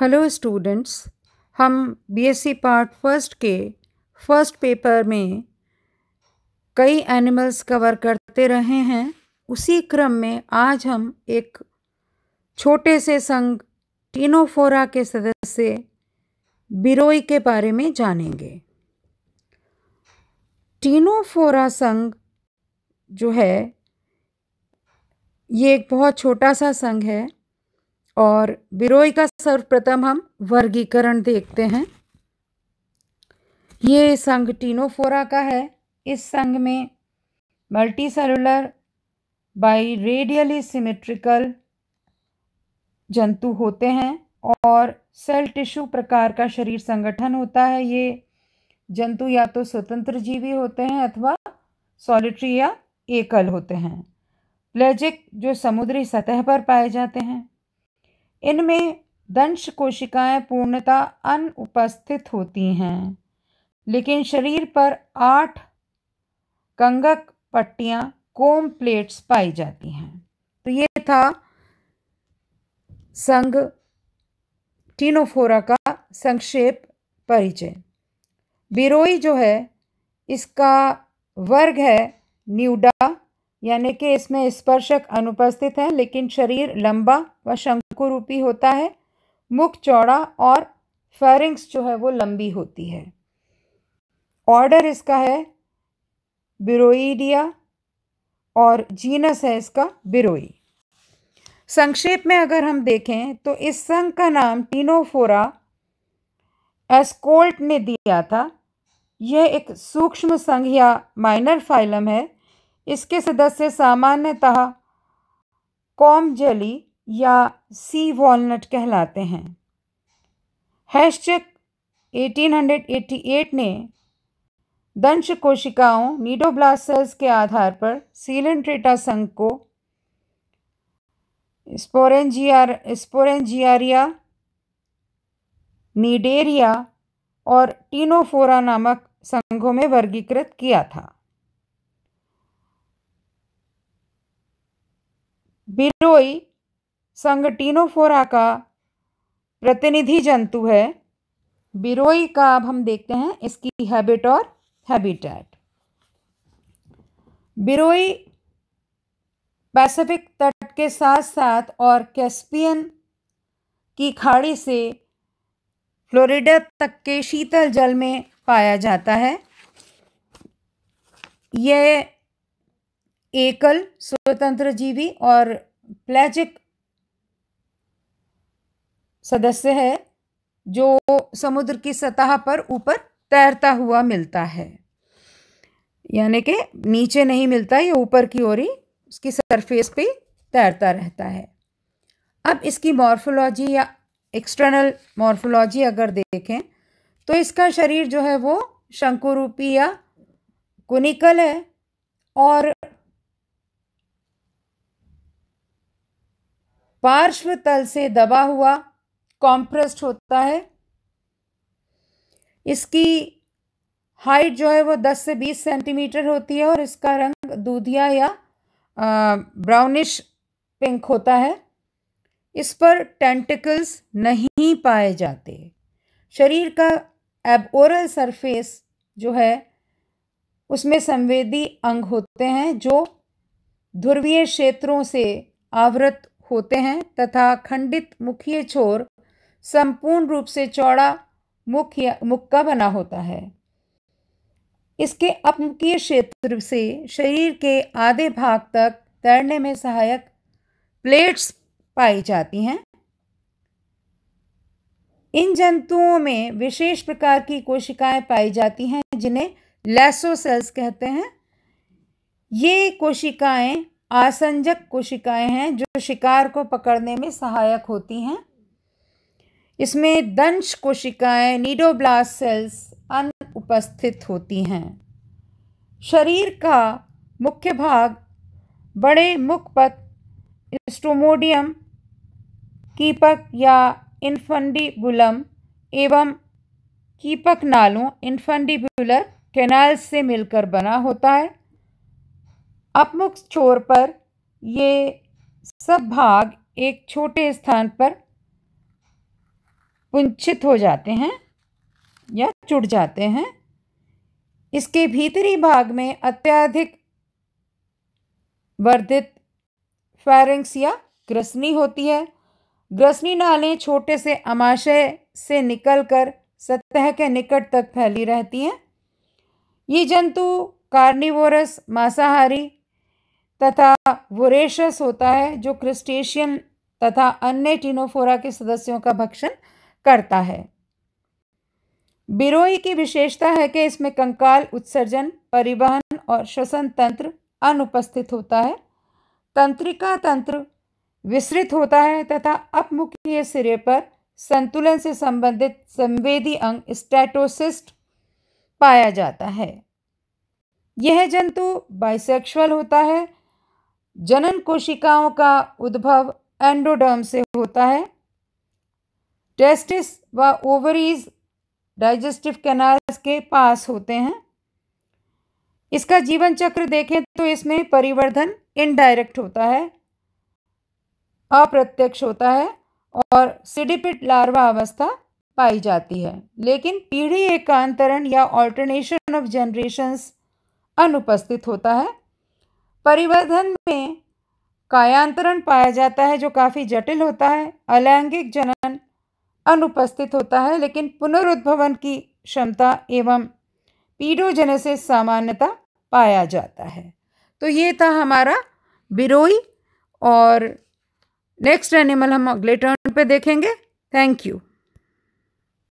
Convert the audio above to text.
hello students हम BSc part first के first paper में कई एनिमल्स कवर करते रहे हैं उसी क्रम में आज हम एक छोटे से संघ टीनोफोरा के सदस्य बिरोई के बारे में जानेंगे टीनोफोरा संघ जो है ये एक बहुत छोटा सा संघ है और बिरोई का सर्वप्रथम हम वर्गीकरण देखते हैं ये संघ टीनोफोरा का है इस संघ में multicellular biradially symmetrical जंतु होते हैं और सेल टिश्यू प्रकार का शरीर संगठन होता है ये जंतु या तो स्वतंत्र जीवी होते हैं अथवा सॉलिट्री या एकल होते हैं प्लेजिक जो समुद्री सतह पर पाए जाते हैं इनमें दंश कोशिकाएं पूर्णतः अनुपस्थित होती हैं लेकिन शरीर पर आठ कंगक पट्टियां कोम प्लेट्स पाई जाती हैं तो ये था संघ टीनोफोरा का संक्षेप परिचय बिरोई जो है इसका वर्ग है न्यूडा यानी कि इसमें स्पर्शक अनुपस्थित है लेकिन शरीर लंबा व शंकुरूपी होता है मुख चौड़ा और फेरिंग्स जो है वो लंबी होती है ऑर्डर इसका है बिरोइडिया और जीनस है इसका बिरोई संक्षेप में अगर हम देखें तो इस संघ का नाम टीनोफोरा एस्कोल्ट ने दिया था यह एक सूक्ष्म संघ या माइनर फाइलम है इसके सदस्य सामान्यतः कॉम जली या सी वॉलनट कहलाते हैं हैशचेक 1888 ने दंश कोशिकाओं नीडोब्लास्टर्स के आधार पर सीलेंट्रेटा संघ को स्पोरेंजियर स्पोरेंजियारिया नीडेरिया और टीनोफोरा नामक संघों में वर्गीकृत किया था बिरोई संगटिनोफोरा का प्रतिनिधि जंतु है बिरोई का अब हम देखते हैं इसकी हैबिट और हैबिटेट बिरोई पैसिफिक तट के साथ साथ और कैस्पियन की खाड़ी से फ्लोरिडा तक के शीतल जल में पाया जाता है यह एकल स्वतंत्र जीवी और प्लेजिक सदस्य है जो समुद्र की सतह पर ऊपर तैरता हुआ मिलता है यानी कि नीचे नहीं मिलता ये ऊपर की ओर ही उसकी सरफेस पे तैरता रहता है अब इसकी मॉर्फोलॉजी या एक्सटर्नल मॉर्फोलॉजी अगर देखें तो इसका शरीर जो है वो शंकुरूपी या कुनिकल है और पार्श्व तल से दबा हुआ कॉम्प्रेस्ड होता है इसकी हाइट जो है वो 10 से 20 सेंटीमीटर होती है और इसका रंग दूधिया या ब्राउनिश पिंक होता है इस पर टेंटिकल्स नहीं पाए जाते शरीर का एबओरल सरफेस जो है उसमें संवेदी अंग होते हैं जो ध्रुवीय क्षेत्रों से आवृत होते हैं तथा खंडित मुख्य छोर संपूर्ण रूप से चौड़ा मुख्य मुक्का बना होता है इसके अपमुखीय क्षेत्र से शरीर के आधे भाग तक तैरने में सहायक प्लेट्स पाई जाती हैं इन जंतुओं में विशेष प्रकार की कोशिकाएं पाई जाती हैं जिन्हें लेसो सेल्स कहते हैं ये कोशिकाएं आसंजक कोशिकाएं हैं जो शिकार को पकड़ने में सहायक होती हैं इसमें दंश कोशिकाएं नीडोब्लास्ट सेल्स अनुपस्थित होती हैं शरीर का मुख्य भाग बड़े मुखपत स्टोमोडियम कीपक या इन्फंडिबुलम एवं कीपक नालों इन्फंडिबुलर कैनाल से मिलकर बना होता है अपमुख छोर पर ये सब भाग एक छोटे स्थान पर पुंछित हो जाते हैं या चुट जाते हैं इसके भीतरी भाग में अत्यधिक वर्धित फैरिंग्स या ग्रसनी होती है ग्रसनी नालें छोटे से अमाशय से निकलकर सतह के निकट तक फैली रहती हैं ये जंतु कार्निवोरस मांसाहारी तथा वोरेशस होता है जो क्रिस्टेशियन तथा अन्य टीनोफोरा के सदस्यों का भक्षण करता है बिरोही की विशेषता है कि इसमें कंकाल उत्सर्जन परिवहन और श्वसन तंत्र अनुपस्थित होता है तंत्रिका तंत्र विस्तृत होता है तथा अपमुखीय सिरे पर संतुलन से संबंधित संवेदी अंग स्टैटोसिस्ट पाया जाता है यह जंतु बाइसेक्सुअल होता है जनन कोशिकाओं का उद्भव एंडोडर्म से होता है टेस्टिस व ओवरीज डाइजेस्टिव कैनाल्स के पास होते हैं इसका जीवन चक्र देखें तो इसमें परिवर्धन इनडायरेक्ट होता है अप्रत्यक्ष होता है और सिडिपिट लार्वा अवस्था पाई जाती है लेकिन पीढ़ी एकांतरण या ऑल्टरनेशन ऑफ जनरेशंस अनुपस्थित होता है परिवर्धन में कायांतरण पाया जाता है जो काफ़ी जटिल होता है अलैंगिक जनन अनुपस्थित होता है लेकिन पुनरुद्भवन की क्षमता एवं से सामान्यता पाया जाता है तो ये था हमारा बिरोई और नेक्स्ट एनिमल हम अगले टर्न पे देखेंगे थैंक यू